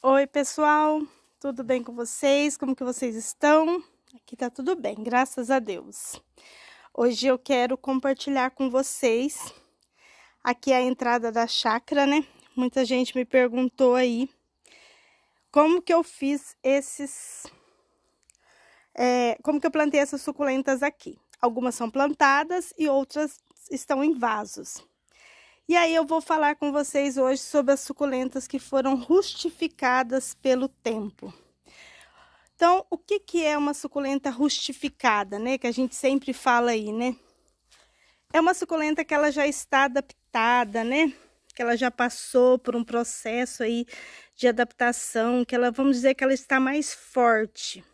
Oi, pessoal. Tudo bem com vocês? Como que vocês estão? Aqui tá tudo bem, graças a Deus. Hoje eu quero compartilhar com vocês aqui a entrada da chácara, né? Muita gente me perguntou aí como que eu fiz esses... É, como que eu plantei essas suculentas aqui. Algumas são plantadas e outras estão em vasos. E aí eu vou falar com vocês hoje sobre as suculentas que foram rustificadas pelo tempo. Então, o que, que é uma suculenta rustificada, né? Que a gente sempre fala aí, né? É uma suculenta que ela já está adaptada, né? Que ela já passou por um processo aí de adaptação, que ela, vamos dizer que ela está mais forte.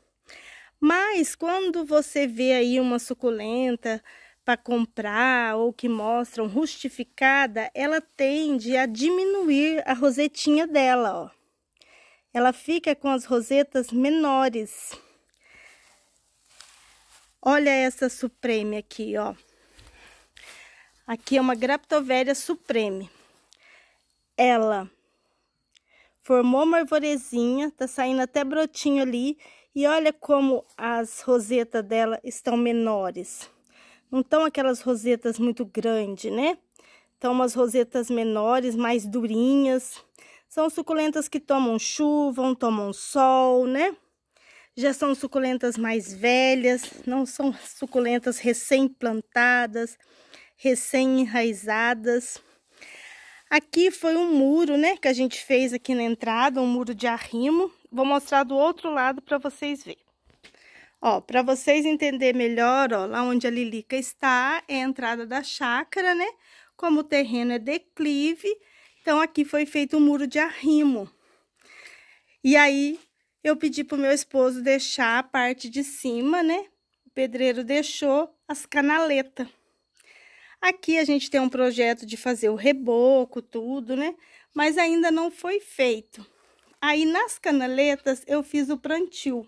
Mas quando você vê aí uma suculenta para comprar ou que mostram rustificada, ela tende a diminuir a rosetinha dela, ó. Ela fica com as rosetas menores. Olha essa supreme aqui, ó. Aqui é uma Graptovéria supreme. Ela formou uma arvorezinha, tá saindo até brotinho ali. E olha como as rosetas dela estão menores. Não estão aquelas rosetas muito grandes, né? Estão umas rosetas menores, mais durinhas. São suculentas que tomam chuva, tomam sol, né? Já são suculentas mais velhas, não são suculentas recém-plantadas, recém-enraizadas. Aqui foi um muro, né, que a gente fez aqui na entrada, um muro de arrimo. Vou mostrar do outro lado para vocês verem. Ó, para vocês entenderem melhor, ó, lá onde a Lilica está, é a entrada da chácara, né? Como o terreno é declive, então aqui foi feito um muro de arrimo. E aí, eu pedi pro meu esposo deixar a parte de cima, né? O pedreiro deixou as canaletas. Aqui a gente tem um projeto de fazer o reboco, tudo, né? Mas ainda não foi feito. Aí, nas canaletas, eu fiz o prantil.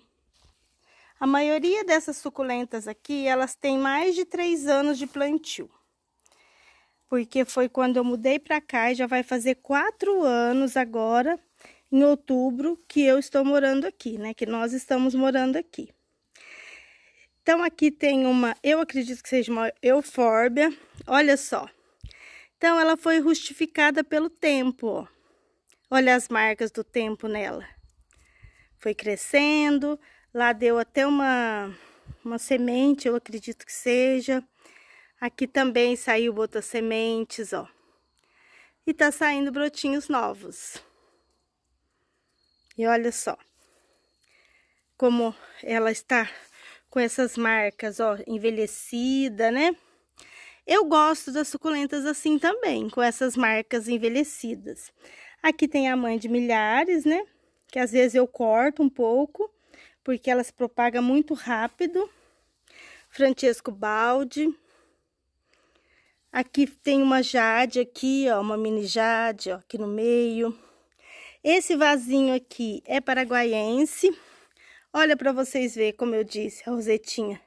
A maioria dessas suculentas aqui, elas têm mais de três anos de plantio. Porque foi quando eu mudei para cá e já vai fazer quatro anos agora, em outubro, que eu estou morando aqui, né? Que nós estamos morando aqui. Então, aqui tem uma, eu acredito que seja uma eufórbia, olha só. Então, ela foi rustificada pelo tempo, ó. Olha as marcas do tempo nela. Foi crescendo, Lá deu até uma, uma semente, eu acredito que seja. Aqui também saiu outras sementes, ó. E tá saindo brotinhos novos. E olha só. Como ela está com essas marcas, ó, envelhecida, né? Eu gosto das suculentas assim também, com essas marcas envelhecidas. Aqui tem a mãe de milhares, né? Que às vezes eu corto um pouco porque ela se propaga muito rápido. Francesco Balde. Aqui tem uma jade aqui, ó, uma mini jade, ó, aqui no meio. Esse vasinho aqui é paraguaiense. Olha para vocês ver, como eu disse, a rosetinha.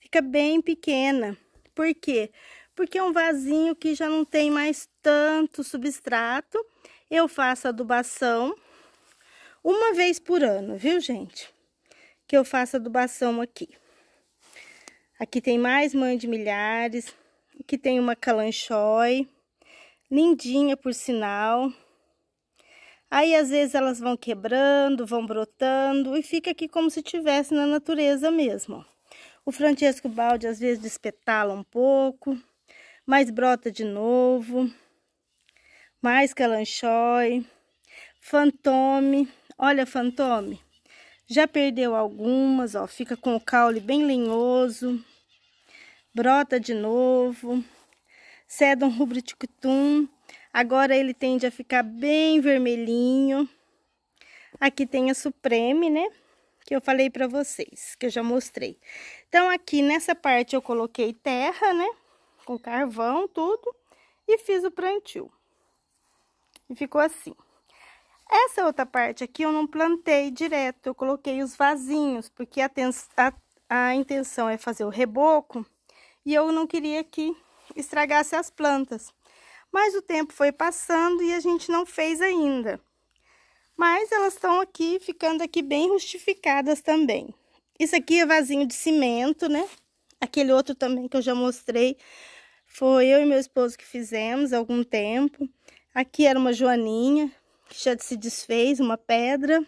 Fica bem pequena. Por quê? Porque é um vasinho que já não tem mais tanto substrato. Eu faço adubação uma vez por ano, viu, gente? que eu faço adubação aqui. Aqui tem mais mãe de milhares, aqui tem uma calanchói, lindinha por sinal. Aí, às vezes, elas vão quebrando, vão brotando e fica aqui como se tivesse na natureza mesmo. O Francesco Balde, às vezes, despetala um pouco, mas brota de novo. Mais calanchói, fantome. Olha, fantome, já perdeu algumas, ó, fica com o caule bem lenhoso, brota de novo, sedum rubritictum. Agora ele tende a ficar bem vermelhinho. Aqui tem a Supreme, né? Que eu falei pra vocês, que eu já mostrei. Então, aqui nessa parte eu coloquei terra, né? Com carvão, tudo. E fiz o plantio. E ficou assim. Essa outra parte aqui eu não plantei direto, eu coloquei os vasinhos, porque a, a, a intenção é fazer o reboco e eu não queria que estragasse as plantas. Mas o tempo foi passando e a gente não fez ainda. Mas elas estão aqui, ficando aqui bem rustificadas também. Isso aqui é vasinho de cimento, né? Aquele outro também que eu já mostrei, foi eu e meu esposo que fizemos há algum tempo. Aqui era uma joaninha, já se desfez, uma pedra.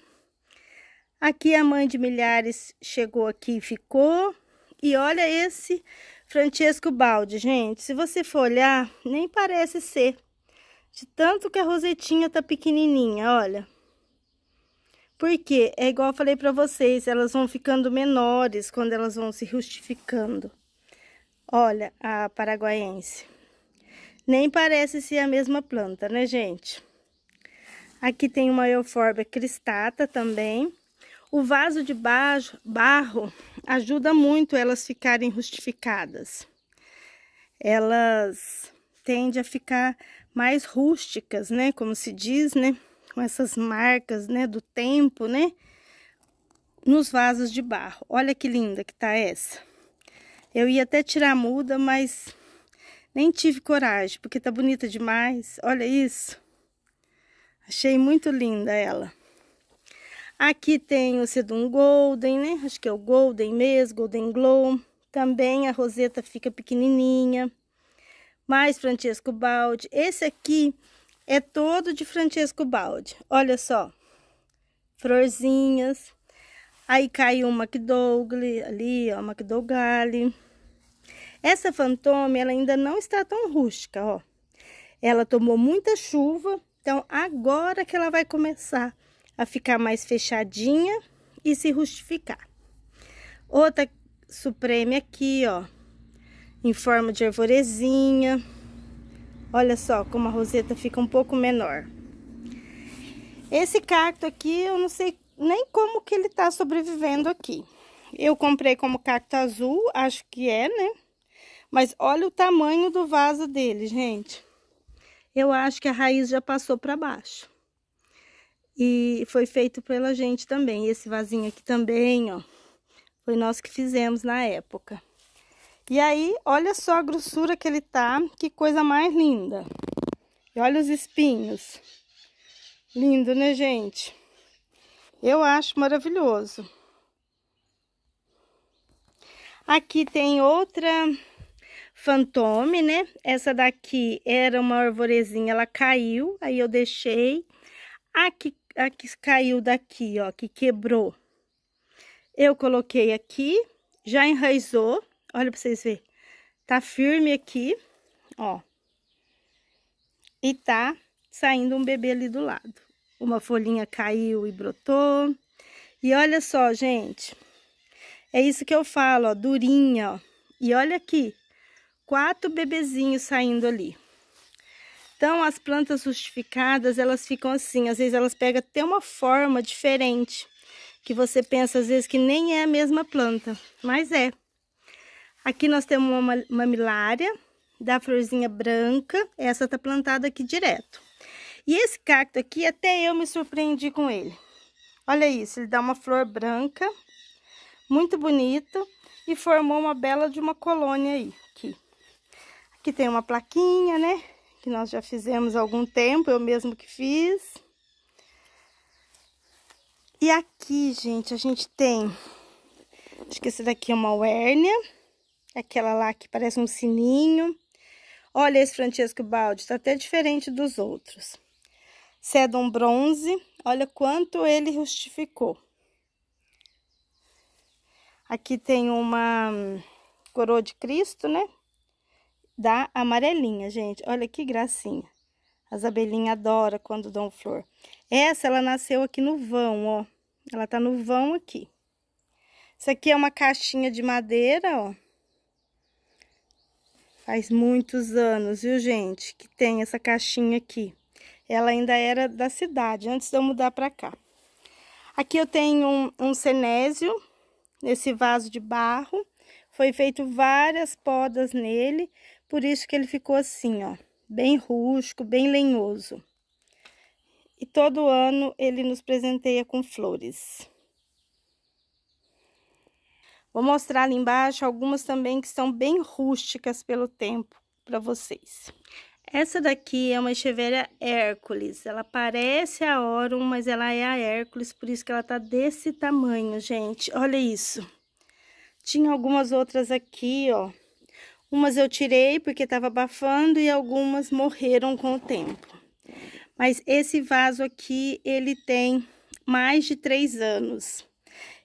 Aqui a mãe de milhares chegou aqui e ficou. E olha esse Francesco Balde, gente. Se você for olhar, nem parece ser. De tanto que a rosetinha tá pequenininha, olha. Porque é igual eu falei para vocês, elas vão ficando menores quando elas vão se rustificando. Olha a paraguaense. Nem parece ser a mesma planta, né, gente? Aqui tem uma euforbia cristata também. O vaso de barro ajuda muito elas ficarem rustificadas. Elas tendem a ficar mais rústicas, né? Como se diz, né? Com essas marcas, né? Do tempo, né? Nos vasos de barro. Olha que linda que tá essa. Eu ia até tirar a muda, mas nem tive coragem, porque tá bonita demais. Olha isso. Achei muito linda ela. Aqui tem o Sedum Golden, né? Acho que é o Golden mesmo, Golden Glow. Também a roseta fica pequenininha. Mais Francesco Balde. Esse aqui é todo de Francesco Balde. Olha só. Florzinhas. Aí caiu o McDougall ali, ó, McDougall. Essa Fantôme, ela ainda não está tão rústica, ó. Ela tomou muita chuva então, agora que ela vai começar a ficar mais fechadinha e se rustificar. Outra supreme aqui, ó, em forma de arvorezinha. Olha só como a roseta fica um pouco menor. Esse cacto aqui, eu não sei nem como que ele tá sobrevivendo aqui. Eu comprei como cacto azul, acho que é, né? Mas olha o tamanho do vaso dele, gente eu acho que a raiz já passou para baixo. E foi feito pela gente também. Esse vasinho aqui também, ó. Foi nós que fizemos na época. E aí, olha só a grossura que ele tá. Que coisa mais linda. E olha os espinhos. Lindo, né, gente? Eu acho maravilhoso. Aqui tem outra fantôme, né? Essa daqui era uma arvorezinha, ela caiu, aí eu deixei. A que, a que caiu daqui, ó, que quebrou, eu coloquei aqui, já enraizou. Olha pra vocês verem. Tá firme aqui, ó. E tá saindo um bebê ali do lado. Uma folhinha caiu e brotou. E olha só, gente. É isso que eu falo, ó, durinha, ó. E olha aqui, quatro bebezinhos saindo ali. Então, as plantas justificadas elas ficam assim. Às vezes, elas pegam até uma forma diferente. Que você pensa, às vezes, que nem é a mesma planta. Mas é. Aqui nós temos uma mamilária, da florzinha branca. Essa tá plantada aqui direto. E esse cacto aqui, até eu me surpreendi com ele. Olha isso, ele dá uma flor branca, muito bonito, e formou uma bela de uma colônia aí, aqui que tem uma plaquinha, né? Que nós já fizemos há algum tempo, eu mesmo que fiz. E aqui, gente, a gente tem... Acho que esse daqui é uma hérnia. Aquela lá que parece um sininho. Olha esse Francesco Balde, tá até diferente dos outros. Cedon bronze, olha quanto ele rustificou. Aqui tem uma hum, coroa de Cristo, né? da amarelinha, gente. Olha que gracinha. As abelhinhas adoram quando dão flor. Essa, ela nasceu aqui no vão, ó. Ela tá no vão aqui. Isso aqui é uma caixinha de madeira, ó. Faz muitos anos, viu, gente, que tem essa caixinha aqui. Ela ainda era da cidade, antes de eu mudar pra cá. Aqui eu tenho um, um cenésio, nesse vaso de barro. Foi feito várias podas nele. Por isso que ele ficou assim, ó, bem rústico, bem lenhoso. E todo ano ele nos presenteia com flores. Vou mostrar ali embaixo algumas também que são bem rústicas pelo tempo para vocês. Essa daqui é uma echeveria Hércules. Ela parece a Orum, mas ela é a Hércules, por isso que ela tá desse tamanho, gente. Olha isso. Tinha algumas outras aqui, ó, Umas eu tirei porque estava abafando e algumas morreram com o tempo. Mas esse vaso aqui, ele tem mais de três anos.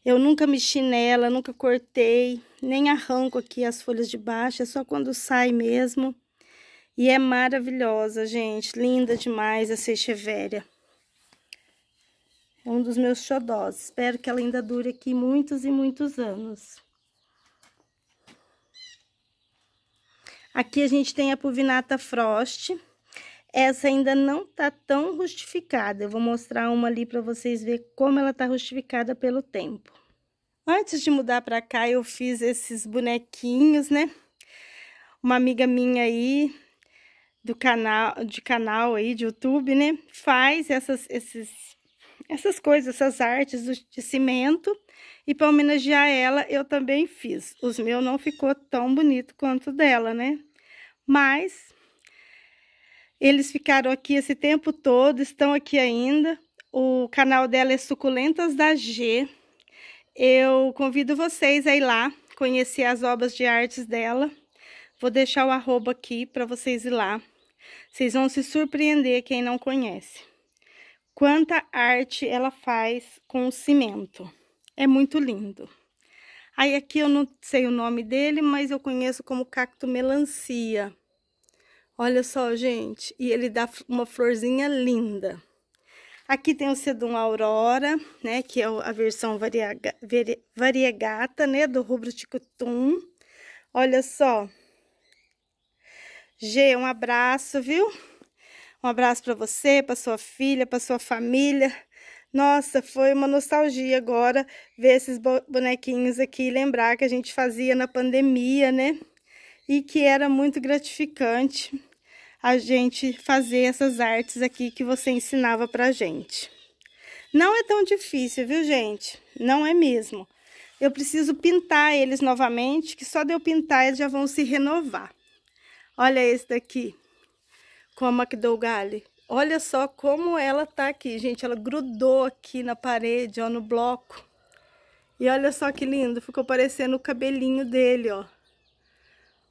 Eu nunca mexi nela, nunca cortei, nem arranco aqui as folhas de baixo, é só quando sai mesmo. E é maravilhosa, gente, linda demais essa echevéria. É um dos meus xodós, espero que ela ainda dure aqui muitos e muitos anos. Aqui a gente tem a Puvinata Frost. Essa ainda não tá tão rustificada. Eu vou mostrar uma ali para vocês ver como ela tá rustificada pelo tempo. Antes de mudar para cá, eu fiz esses bonequinhos, né? Uma amiga minha aí do canal, de canal aí de YouTube, né? Faz essas esses essas coisas, essas artes de cimento. E para homenagear ela, eu também fiz. Os meus não ficou tão bonito quanto dela, né? mas eles ficaram aqui esse tempo todo, estão aqui ainda. O canal dela é Suculentas da G. Eu convido vocês a ir lá conhecer as obras de artes dela. Vou deixar o arroba aqui para vocês ir lá. Vocês vão se surpreender quem não conhece. Quanta arte ela faz com o cimento. É muito lindo. Aí aqui eu não sei o nome dele, mas eu conheço como cacto melancia. Olha só, gente, e ele dá uma florzinha linda. Aqui tem o sedum aurora, né, que é a versão variegata, né, do rubro ticutum. Olha só. G, um abraço, viu? Um abraço para você, para sua filha, para sua família. Nossa, foi uma nostalgia agora ver esses bonequinhos aqui, lembrar que a gente fazia na pandemia, né? E que era muito gratificante a gente fazer essas artes aqui que você ensinava pra gente. Não é tão difícil, viu, gente? Não é mesmo. Eu preciso pintar eles novamente, que só de eu pintar eles já vão se renovar. Olha esse daqui, com a é McDougall. Olha só como ela tá aqui, gente. Ela grudou aqui na parede, ó, no bloco. E olha só que lindo, ficou parecendo o cabelinho dele, ó.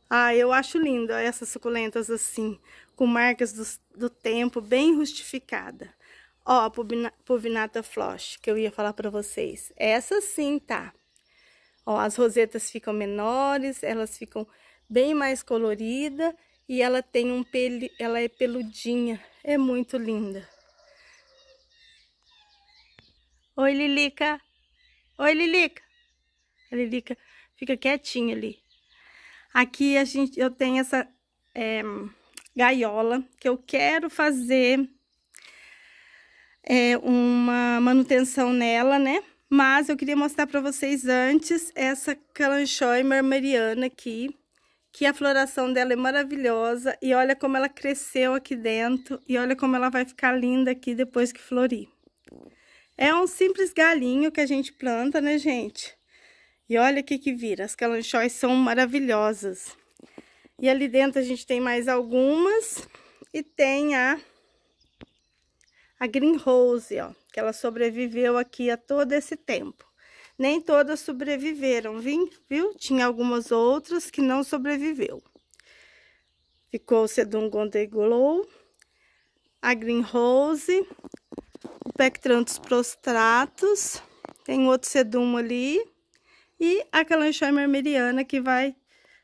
Ah, eu acho lindo essas suculentas assim, com marcas do, do tempo, bem rustificada. Ó, a Pubinata Flosh, que eu ia falar pra vocês. Essa sim, tá? Ó, as rosetas ficam menores, elas ficam bem mais colorida e ela tem um pele, ela é peludinha, é muito linda. Oi, Lilica. Oi, Lilica. A Lilica fica quietinha ali. Aqui a gente, eu tenho essa é, gaiola que eu quero fazer é, uma manutenção nela, né? Mas eu queria mostrar para vocês antes essa Calanchoe marmariana aqui, que a floração dela é maravilhosa e olha como ela cresceu aqui dentro e olha como ela vai ficar linda aqui depois que florir. É um simples galinho que a gente planta, né, gente? E olha o que que vira, as calanchóis são maravilhosas. E ali dentro a gente tem mais algumas e tem a, a Green Rose, ó, que ela sobreviveu aqui a todo esse tempo. Nem todas sobreviveram, viu? Tinha algumas outras que não sobreviveu. Ficou o Sedum Gondeglow, a Green Rose, o Pectrantus prostratus, tem outro Sedum ali e a Calanchoe meriana que vai...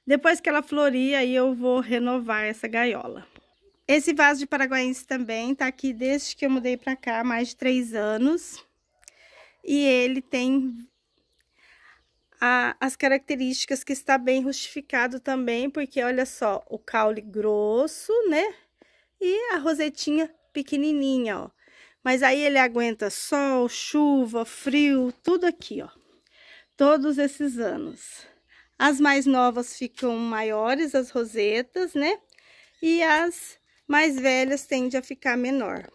Depois que ela florir, aí eu vou renovar essa gaiola. Esse vaso de paraguaense também tá aqui desde que eu mudei pra cá, há mais de três anos. E ele tem a, as características que está bem rustificado também, porque olha só, o caule grosso, né? E a rosetinha pequenininha, ó. Mas aí ele aguenta sol, chuva, frio, tudo aqui, ó. Todos esses anos. As mais novas ficam maiores, as rosetas, né? E as mais velhas tendem a ficar menor.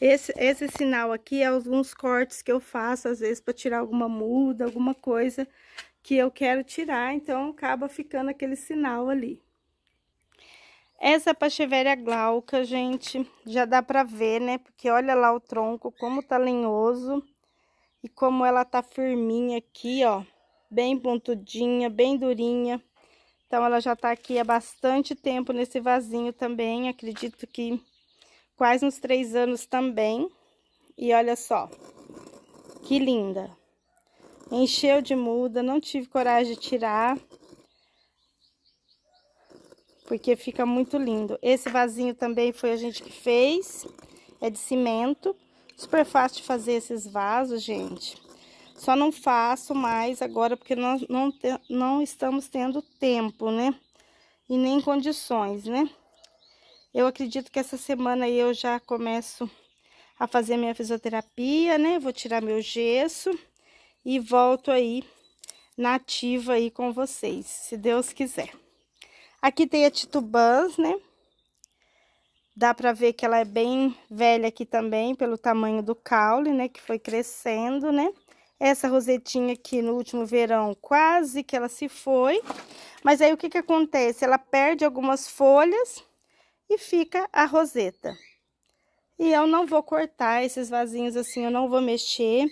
Esse, esse sinal aqui é alguns cortes que eu faço, às vezes, para tirar alguma muda, alguma coisa que eu quero tirar, então acaba ficando aquele sinal ali. Essa pachevéria glauca, gente, já dá para ver, né? Porque olha lá o tronco, como tá lenhoso e como ela tá firminha aqui, ó. Bem pontudinha, bem durinha. Então, ela já tá aqui há bastante tempo nesse vasinho também, acredito que quase uns três anos também. E olha só, que linda. Encheu de muda, não tive coragem de tirar. Porque fica muito lindo. Esse vasinho também foi a gente que fez. É de cimento. Super fácil de fazer esses vasos, gente. Só não faço mais agora porque nós não, te, não estamos tendo tempo, né? E nem condições, né? Eu acredito que essa semana eu já começo a fazer minha fisioterapia, né? Vou tirar meu gesso e volto aí na ativa aí com vocês, se Deus quiser. Aqui tem a Titubans, né? Dá pra ver que ela é bem velha aqui também, pelo tamanho do caule, né? Que foi crescendo, né? Essa rosetinha aqui no último verão, quase que ela se foi. Mas aí, o que que acontece? Ela perde algumas folhas e fica a roseta. E eu não vou cortar esses vasinhos assim, eu não vou mexer,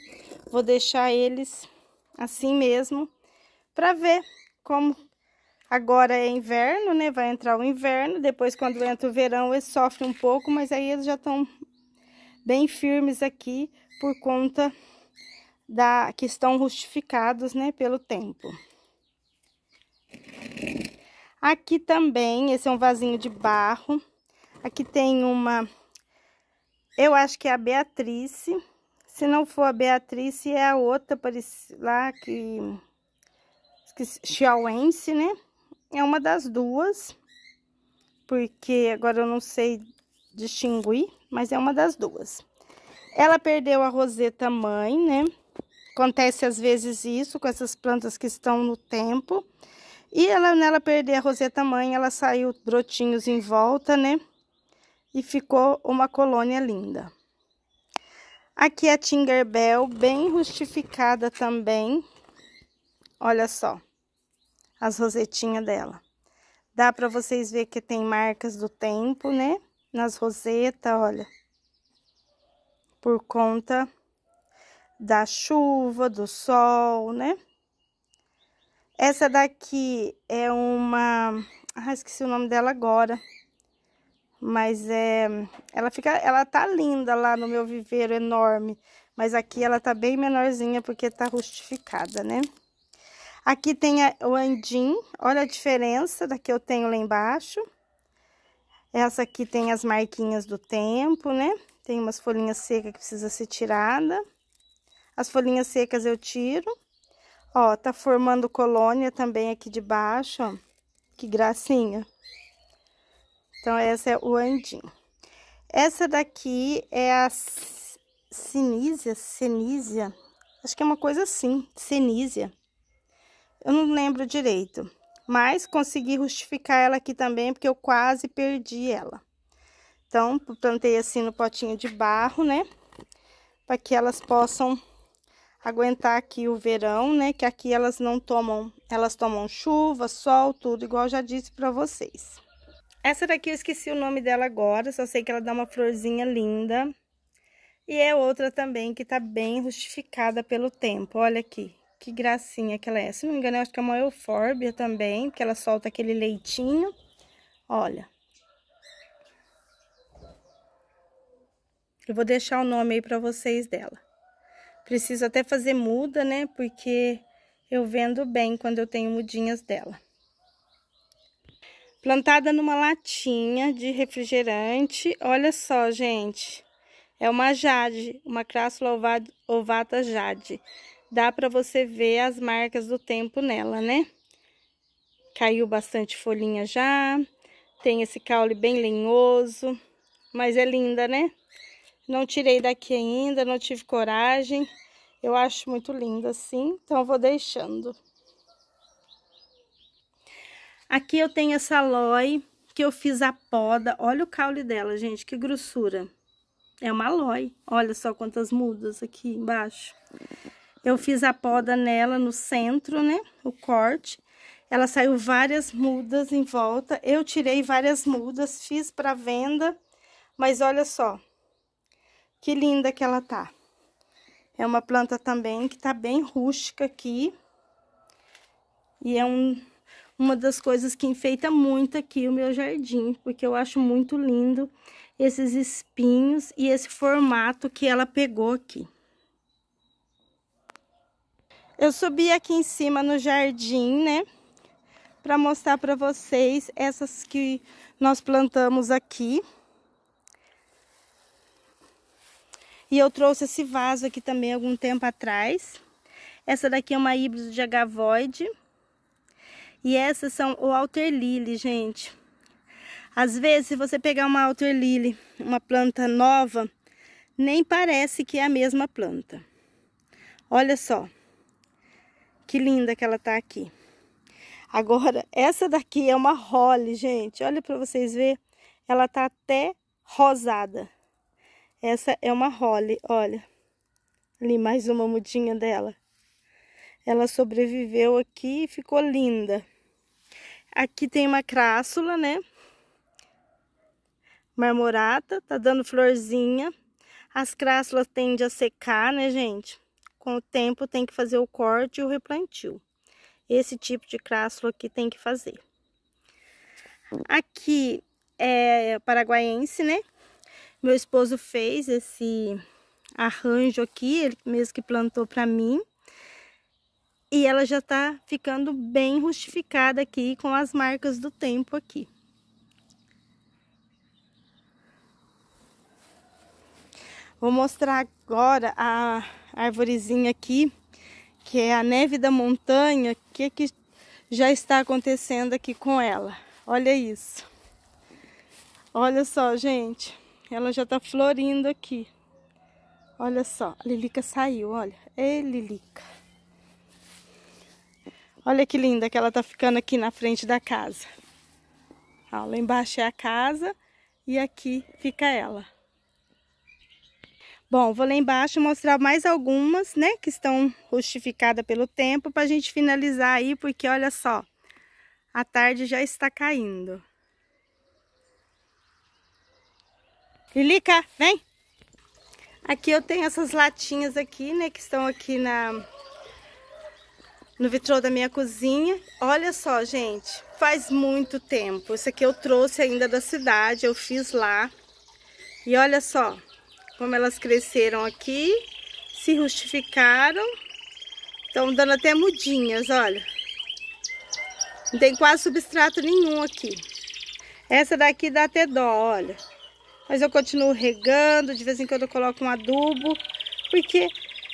vou deixar eles assim mesmo, para ver como agora é inverno, né? Vai entrar o inverno, depois quando entra o verão eles sofrem um pouco, mas aí eles já estão bem firmes aqui por conta da que estão rustificados, né, pelo tempo. Aqui também, esse é um vasinho de barro. Aqui tem uma, eu acho que é a Beatrice, Se não for a Beatrice é a outra lá que... Chiauense, né? É uma das duas, porque agora eu não sei distinguir, mas é uma das duas. Ela perdeu a roseta mãe, né? Acontece às vezes isso com essas plantas que estão no tempo. E ela, nela perder a roseta mãe, ela saiu brotinhos em volta, né? E ficou uma colônia linda. Aqui é a Tinkerbell, bem rustificada também. Olha só, as rosetinhas dela. Dá para vocês ver que tem marcas do tempo, né? Nas rosetas, olha. Por conta da chuva, do sol, né? Essa daqui é uma... Ah, esqueci o nome dela agora. Mas é... Ela fica... Ela tá linda lá no meu viveiro enorme. Mas aqui ela tá bem menorzinha porque tá rustificada, né? Aqui tem a, o andim. Olha a diferença da que eu tenho lá embaixo. Essa aqui tem as marquinhas do tempo, né? Tem umas folhinhas secas que precisa ser tirada. As folhinhas secas eu tiro. Ó, tá formando colônia também aqui de baixo, ó. Que gracinha. Então, essa é o andinho Essa daqui é a cinísia, cenísia. Acho que é uma coisa assim, cenísia. Eu não lembro direito. Mas consegui rustificar ela aqui também, porque eu quase perdi ela. Então, plantei assim no potinho de barro, né? Para que elas possam aguentar aqui o verão, né? Que aqui elas não tomam, elas tomam chuva, sol, tudo, igual já disse para vocês. Essa daqui eu esqueci o nome dela agora, só sei que ela dá uma florzinha linda. E é outra também que tá bem rustificada pelo tempo, olha aqui. Que gracinha que ela é. Se não me engano, eu acho que é uma eufórbia também, porque ela solta aquele leitinho. Olha. Eu vou deixar o nome aí pra vocês dela. Preciso até fazer muda, né? Porque eu vendo bem quando eu tenho mudinhas dela. Plantada numa latinha de refrigerante. Olha só, gente. É uma jade, uma crássula ovata jade. Dá para você ver as marcas do tempo nela, né? Caiu bastante folhinha já. Tem esse caule bem lenhoso. Mas é linda, né? Não tirei daqui ainda, não tive coragem. Eu acho muito lindo assim, então vou deixando. Aqui eu tenho essa loi que eu fiz a poda. Olha o caule dela, gente, que grossura. É uma loi. Olha só quantas mudas aqui embaixo. Eu fiz a poda nela no centro, né? O corte. Ela saiu várias mudas em volta. Eu tirei várias mudas, fiz para venda. Mas olha só, que linda que ela tá. É uma planta também que tá bem rústica aqui. E é um, uma das coisas que enfeita muito aqui o meu jardim, porque eu acho muito lindo esses espinhos e esse formato que ela pegou aqui. Eu subi aqui em cima no jardim, né? Para mostrar para vocês essas que nós plantamos aqui. E eu trouxe esse vaso aqui também algum tempo atrás. Essa daqui é uma híbrida de agavoide. E essas são o alter lily, gente. Às vezes, se você pegar uma alter lily, uma planta nova, nem parece que é a mesma planta. Olha só. Que linda que ela tá aqui. Agora, essa daqui é uma role, gente. Olha para vocês ver, ela tá até rosada. Essa é uma Holly, olha. Ali mais uma mudinha dela. Ela sobreviveu aqui e ficou linda. Aqui tem uma crássula, né? Marmorata, tá dando florzinha. As crássulas tendem a secar, né, gente? Com o tempo tem que fazer o corte e o replantio. Esse tipo de crássula aqui tem que fazer. Aqui é paraguaiense, né? Meu esposo fez esse arranjo aqui, ele mesmo que plantou para mim. E ela já está ficando bem rustificada aqui, com as marcas do tempo aqui. Vou mostrar agora a arvorezinha aqui, que é a neve da montanha, o que, que já está acontecendo aqui com ela. Olha isso. Olha só, gente. Ela já tá florindo aqui. Olha só, a Lilica saiu, olha. Ei, Lilica. Olha que linda que ela tá ficando aqui na frente da casa. Ó, lá embaixo é a casa e aqui fica ela. Bom, vou lá embaixo mostrar mais algumas, né, que estão rustificadas pelo tempo, para a gente finalizar aí, porque olha só, a tarde já está caindo. Lilica, vem. Aqui eu tenho essas latinhas aqui, né? Que estão aqui na, no vitrô da minha cozinha. Olha só, gente, faz muito tempo. Isso aqui eu trouxe ainda da cidade, eu fiz lá. E olha só como elas cresceram aqui, se rustificaram. Estão dando até mudinhas, olha. Não tem quase substrato nenhum aqui. Essa daqui dá até dó, olha mas eu continuo regando, de vez em quando eu coloco um adubo, porque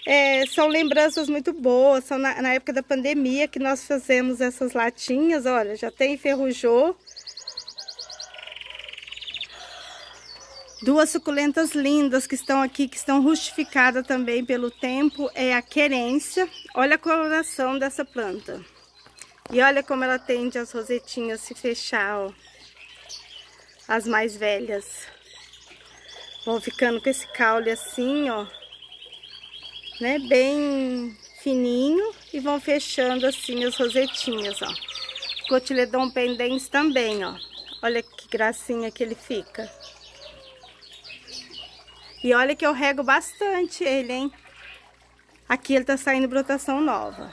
é, são lembranças muito boas, são na, na, época da pandemia que nós fazemos essas latinhas, olha, já tem enferrujou. Duas suculentas lindas que estão aqui, que estão rustificadas também pelo tempo, é a querência. Olha a coloração dessa planta. E olha como ela tende as rosetinhas se fechar, ó. As mais velhas vão ficando com esse caule assim, ó, né, bem fininho e vão fechando assim as rosetinhas, ó. Cotiledon pendente também, ó. Olha que gracinha que ele fica. E olha que eu rego bastante ele, hein? Aqui ele tá saindo brotação nova.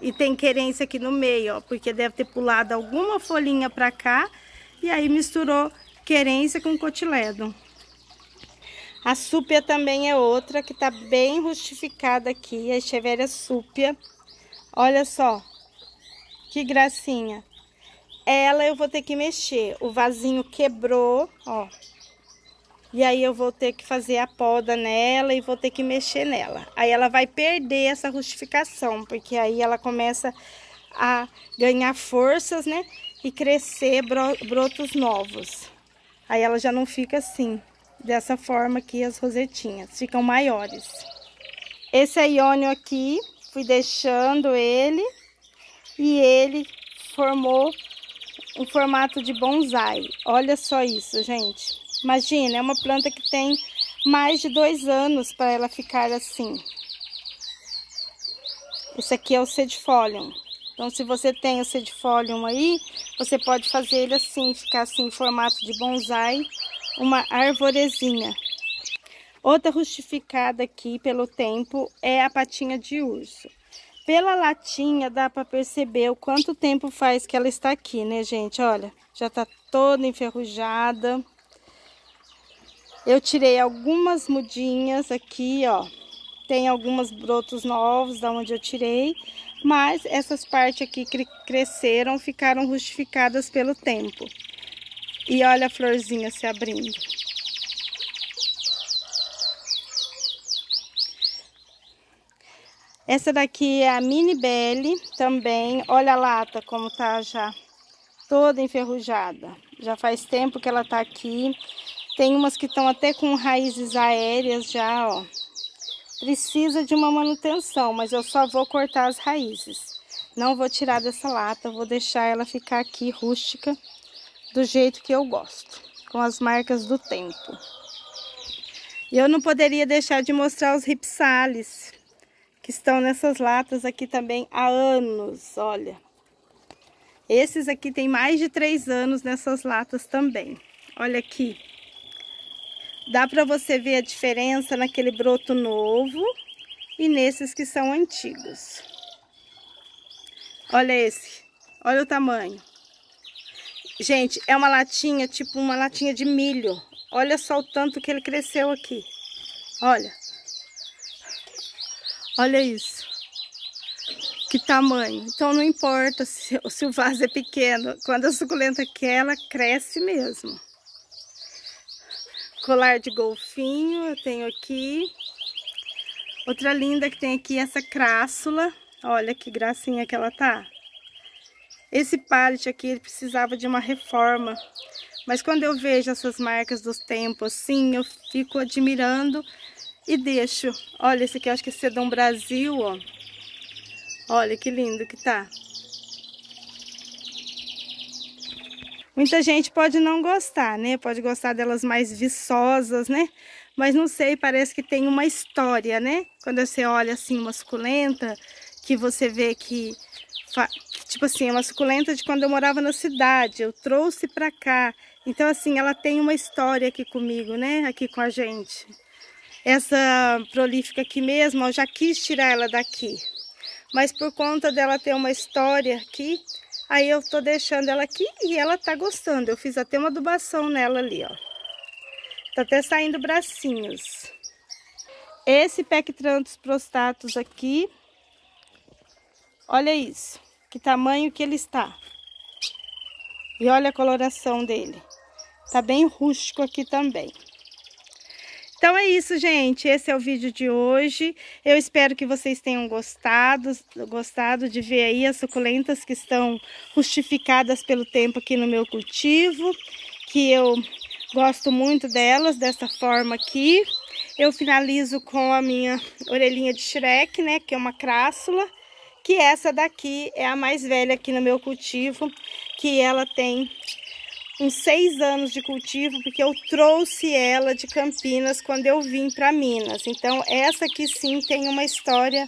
E tem querência aqui no meio, ó, porque deve ter pulado alguma folhinha pra cá e aí misturou querência com cotiledon. A súpia também é outra que tá bem rustificada aqui, a Echeveria súpia. Olha só, que gracinha. Ela eu vou ter que mexer, o vasinho quebrou, ó. E aí eu vou ter que fazer a poda nela e vou ter que mexer nela. Aí ela vai perder essa rustificação, porque aí ela começa a ganhar forças, né? E crescer brotos novos. Aí ela já não fica assim dessa forma aqui as rosetinhas, ficam maiores. Esse é aiônio aqui, fui deixando ele e ele formou um formato de bonsai. Olha só isso, gente. Imagina, é uma planta que tem mais de dois anos para ela ficar assim. Esse aqui é o sedifolium. Então, se você tem o sedifolium aí, você pode fazer ele assim, ficar assim em formato de bonsai uma arvorezinha. Outra rustificada aqui pelo tempo é a patinha de urso. Pela latinha dá para perceber o quanto tempo faz que ela está aqui, né, gente? Olha, já tá toda enferrujada. Eu tirei algumas mudinhas aqui, ó. Tem alguns brotos novos da onde eu tirei, mas essas partes aqui que cresceram ficaram rustificadas pelo tempo. E olha a florzinha se abrindo. Essa daqui é a Mini Belly também. Olha a lata como tá já toda enferrujada. Já faz tempo que ela tá aqui. Tem umas que estão até com raízes aéreas já, ó. Precisa de uma manutenção, mas eu só vou cortar as raízes. Não vou tirar dessa lata, vou deixar ela ficar aqui rústica do jeito que eu gosto, com as marcas do tempo. E eu não poderia deixar de mostrar os ripsales, que estão nessas latas aqui também há anos, olha. Esses aqui tem mais de três anos nessas latas também. Olha aqui. Dá para você ver a diferença naquele broto novo e nesses que são antigos. Olha esse. Olha o tamanho. Gente, é uma latinha, tipo uma latinha de milho. Olha só o tanto que ele cresceu aqui. Olha. Olha isso. Que tamanho. Então não importa se, se o vaso é pequeno. Quando a suculenta quer, ela cresce mesmo. Colar de golfinho eu tenho aqui. Outra linda que tem aqui é essa crássula. Olha que gracinha que ela tá. Esse pallet aqui ele precisava de uma reforma, mas quando eu vejo essas marcas dos tempos assim, eu fico admirando e deixo. Olha, esse aqui eu acho que é Sedum Brasil, ó. Olha que lindo que tá. Muita gente pode não gostar, né? Pode gostar delas mais viçosas, né? Mas não sei, parece que tem uma história, né? Quando você olha assim uma suculenta, que você vê que Tipo assim, é uma suculenta de quando eu morava na cidade, eu trouxe para cá. Então assim, ela tem uma história aqui comigo, né? Aqui com a gente. Essa prolífica aqui mesmo, eu já quis tirar ela daqui. Mas por conta dela ter uma história aqui, aí eu tô deixando ela aqui e ela tá gostando. Eu fiz até uma adubação nela ali, ó. Tá até saindo bracinhos. Esse Pectrantus prostatus aqui, olha isso que tamanho que ele está. E olha a coloração dele. Tá bem rústico aqui também. Então é isso, gente. Esse é o vídeo de hoje. Eu espero que vocês tenham gostado, gostado de ver aí as suculentas que estão rustificadas pelo tempo aqui no meu cultivo, que eu gosto muito delas dessa forma aqui. Eu finalizo com a minha orelhinha de Shrek, né, que é uma crássula que essa daqui é a mais velha aqui no meu cultivo, que ela tem uns seis anos de cultivo, porque eu trouxe ela de Campinas quando eu vim para Minas. Então, essa aqui sim tem uma história,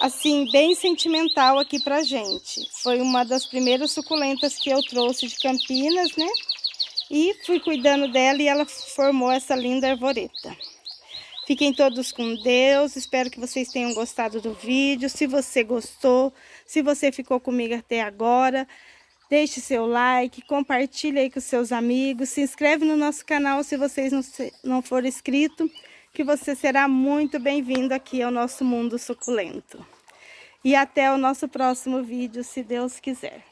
assim, bem sentimental aqui pra gente. Foi uma das primeiras suculentas que eu trouxe de Campinas, né? E fui cuidando dela e ela formou essa linda arvoreta. Fiquem todos com Deus. Espero que vocês tenham gostado do vídeo. Se você gostou, se você ficou comigo até agora, deixe seu like, compartilhe aí com seus amigos, se inscreve no nosso canal se vocês não, se, não for inscrito, que você será muito bem-vindo aqui ao nosso mundo suculento. E até o nosso próximo vídeo, se Deus quiser.